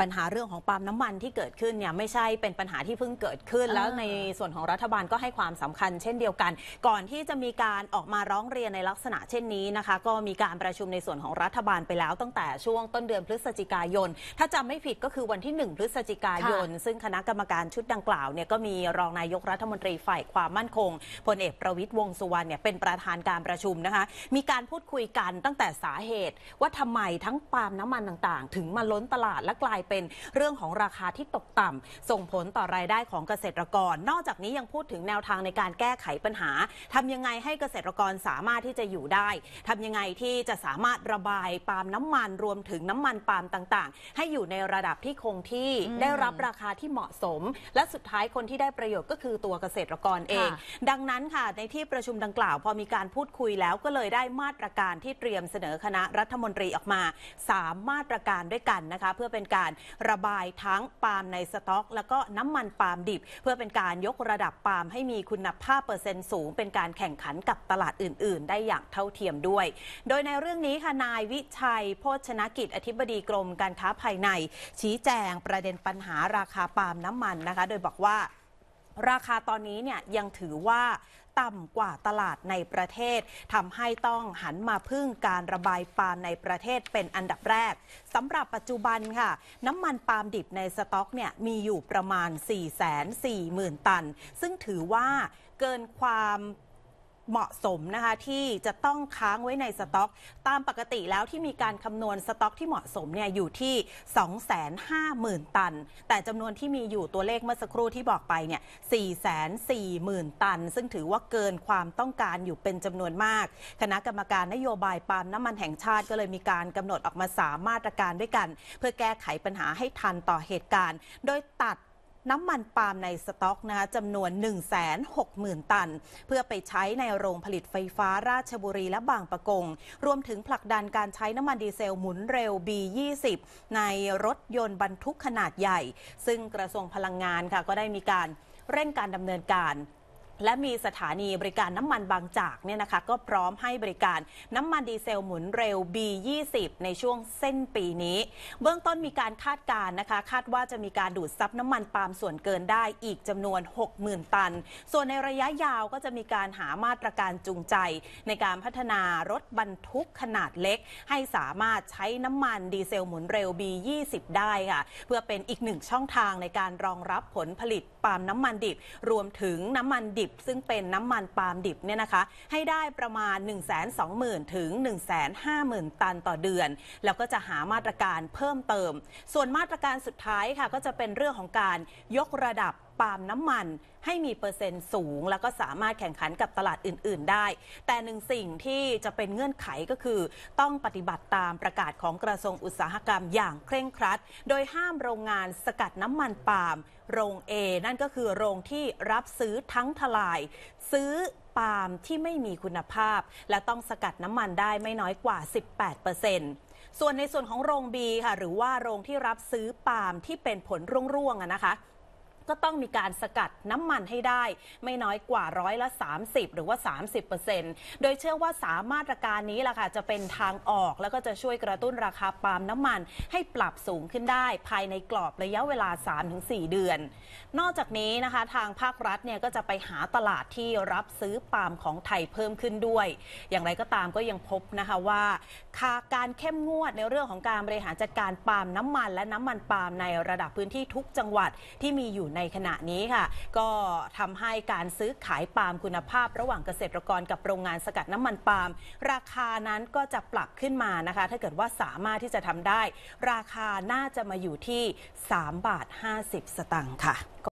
ปัญหาเรื่องของปั๊มน้ำมันที่เกิดขึ้นเนี่ยไม่ใช่เป็นปัญหาที่เพิ่งเกิดขึ้น แล้วในส่วนของรัฐบาลก็ให้ความสำคัญ เช่นเดียวกัน ก่อนที่จะมีการออกมาร้องเรียนในลักษณะเช่นนี้นะคะก็มีการประชุมในส่วนของรัฐบาลไปแล้วตั้งแต่ช่วงต้นเดือนพฤศจิกายน ถ้าจำไม่ผิดก็คือวันที่ 1 พฤศจิกายน ซึ่งคณะกรรมการชุดดังกล่าวเนี่ยก็มีรองนายกรัฐมนตรีฝ่ายความมั่นคงพลเอกประวิตยวงสุวรรณเนี่ยเป็นประธานการประชุมนะคะมีการพูดคุยกันตั้งแต่สาเหตุว่าทำไมทั้งปาล์มน้ำมันต่างๆ ถึงมาล้นตลาดและกลายเป็นเรื่องของราคาที่ตกต่ำส่งผลต่อรายได้ของเกษตรกร นอกจากนี้ยังพูดถึงแนวทางในการแก้ไขปัญหาทำยังไงให้เกษตรกรสามารถที่จะอยู่ได้ทำยังไงที่จะสามารถระบายปาล์มน้ำมันรวมถึงน้ำมันปาล์มต่างๆ ให้อยู่ในระดับที่คงที่ได้รับราคาที่เหมาะสม และสุดท้ายคนที่ได้ประโยชน์ก็คือตัวเกษตรกรเอง ดังนั้นค่ะ ในที่ประชุมดังกล่าว พอมีการพูดคุยแล้วก็เลยได้มาตรการที่เตรียมเสนอคณะรัฐมนตรีออกมา3มาตรการด้วยกันนะคะ เพื่อเป็นการระบายทั้งปาล์มในสต็อก แล้วก็น้ำมันปาล์มดิบ เพื่อเป็นการยกระดับปาล์มให้มีคุณภาพเปอร์เซ็นต์สูง เป็นการแข่งขันกับตลาดอื่นๆ ได้อย่างเท่าเทียมด้วย โดยในเรื่องนี้ค่ะนายวิชัยโภชนกิจอธิบดีกรมการค้าภายในชี้แจงประเด็นปัญหาราคาปาล์มน้ำมันนะคะ โดยบอกว่าราคาตอนนี้เนี่ยยังถือว่า ต่ำกว่าตลาดในประเทศทำให้ต้องหันมาพึ่งการระบายปาล์มในประเทศเป็นอันดับแรกสำหรับปัจจุบันค่ะ น้ำมันปาล์มดิบในสต็อกเนี่ยมีอยู่ประมาณ 440,000 ตัน ซึ่งถือว่าเกินความเหมาะสมนะคะที่จะต้องค้างไว้ในสต็อก ตามปกติแล้วที่มีการคำนวณสต็อกที่เหมาะสมเนี่ยอยู่ที่ 250,000 ตัน แต่จำนวนที่มีอยู่ตัวเลขเมื่อสักครู่ที่บอกไปเนี่ย 440,000 ตัน ซึ่งถือว่าเกินความต้องการอยู่เป็นจำนวนมาก คณะกรรมการนโยบายปาล์มน้ำมันแห่งชาติก็เลยมีการกำหนดออกมาสามมาตรการด้วยกัน เพื่อแก้ไขปัญหาให้ทันต่อเหตุการณ์ โดยตัดน้ำมันปาล์มในสต็อกนะคะจำนวน 160,000 ตัน เพื่อไปใช้ในโรงผลิตไฟฟ้าราชบุรีและบางปะกง รวมถึงผลักดันการใช้น้ำมันดีเซลหมุนเร็ว B20 ในรถยนต์บรรทุกขนาดใหญ่ ซึ่งกระทรวงพลังงานค่ะ ก็ได้มีการเร่งการดำเนินการและมีสถานีบริการน้ำมันบางจากเนี่ยนะคะ ก็พร้อมให้บริการน้ำมันดีเซลหมุนเร็ว B20 ในช่วงเส้นปีนี้ เบื้องต้นมีการคาดการนะคะ คาดว่าจะมีการดูดซับน้ำมันปาล์ม ส่วนเกินได้อีกจำนวน 60,000 ตัน ส่วนในระยะยาวก็จะมีการหามาตรการจูงใจ ในการพัฒนารถบรรทุกขนาดเล็ก ให้สามารถใช้น้ำมันดีเซลหมุนเร็ว B20 ได้ค่ะเพื่อเป็นอีกหนึ่งช่องทางในการรองรับผลผลิตปาล์มน้ำมันดิบ รวมถึงน้ำมันดิบบซึ่งเป็นน้ำมันปาล์มดิบเนี่ยนะคะ ให้ได้ประมาณ 1 2 0 0 0 0 ถึง 150,000 ตันต่อเดือน แล้วก็จะหามาตรการเพิ่มเติม ส่วนมาตรการสุดท้ายค่ะ ก็จะเป็นเรื่องของการยกระดับปาล์มน้ำมันให้มีเปอร์เซ็นต์สูงแล้วก็สามารถแข่งขันกับตลาดอื่นๆ ได้ แต่หนึ่งสิ่งที่จะเป็นเงื่อนไขก็คือต้องปฏิบัติตามประกาศของกระทรวงอุตสาหกรรมอย่างเคร่งครัด โดยห้ามโรงงานสกัดน้ำมันปาล์มโรงเอนั่นก็คือโรงที่รับซื้อทั้งทลายซื้อปาล์มที่ไม่มีคุณภาพ และต้องสกัดน้ำมันได้ไม่น้อยกว่า 18%ส่วนในส่วนของโรงบีค่ะ หรือว่าโรงที่รับซื้อปาล์มที่เป็นผลร่วงๆนะคะก็ต้องมีการสกัดน้ำมันให้ได้ไม่น้อยกว่าร้อยละ 30 หรือว่า 30%โดยเชื่อว่าสามารถการนี้ล่ะค่ะจะเป็นทางออกแล้วก็จะช่วยกระตุ้นราคาปาล์มน้ำมันให้ปรับสูงขึ้นได้ ภายในกรอบระยะเวลา 3-4 เดือน นอกจากนี้นะคะทางภาครัฐเนี่ยก็จะไปหาตลาดที่รับซื้อปาล์มของไทยเพิ่มขึ้นด้วย อย่างไรก็ตามก็ยังพบนะคะว่าการเข้มงวดในเรื่องของการบริหารจัดการปาล์มน้ำมันและน้ำมันปาล์มในระดับพื้นที่ทุกจังหวัดที่มีอยู่ในขณะนี้ค่ะก็ทำให้การซื้อขายปาล์มคุณภาพระหว่างเกษตรกรกับโรงงานสกัดน้ำมันปาล์ม ราคานั้นก็จะปรับขึ้นมานะคะ ถ้าเกิดว่าสามารถที่จะทำได้ ราคาน่าจะมาอยู่ที่ 3 บาท 50 สตางค์ค่ะ